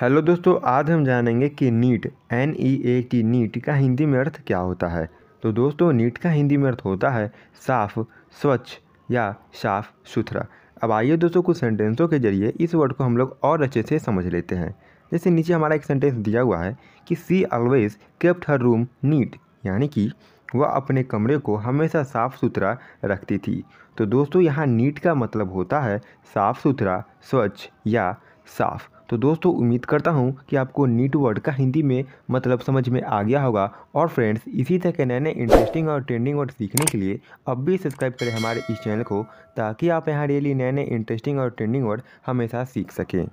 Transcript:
hello दोस्तों आज हम जानेंगे कि neat N E A T neat का हिंदी में अर्थ क्या होता है तो दोस्तों नीट का हिंदी में अर्थ होता है साफ स्वच्छ या साफ सुथरा अब आइए दोस्तों कुछ सेंटेंसों के जरिए इस वर्ड को हम लोग और अच्छे से समझ लेते हैं जैसे नीचे हमारा एक सेंटेंस दिया हुआ है कि she always kept her room neat यानी कि वह अपने कमरे को हमेशा साफ़ सुथरा रखती थी तो दोस्तों यहाँ नीट का मतलब होता है साफ़ सुथरा स्वच्छ या साफ तो दोस्तों उम्मीद करता हूँ कि आपको नीट वर्ड का हिंदी में मतलब समझ में आ गया होगा और फ्रेंड्स इसी तरह के नए नए इंटरेस्टिंग और ट्रेंडिंग वर्ड सीखने के लिए अब भी सब्सक्राइब करें हमारे इस चैनल को ताकि आप यहाँ डेली नए नए इंटरेस्टिंग और ट्रेंडिंग वर्ड हमेशा सीख सकें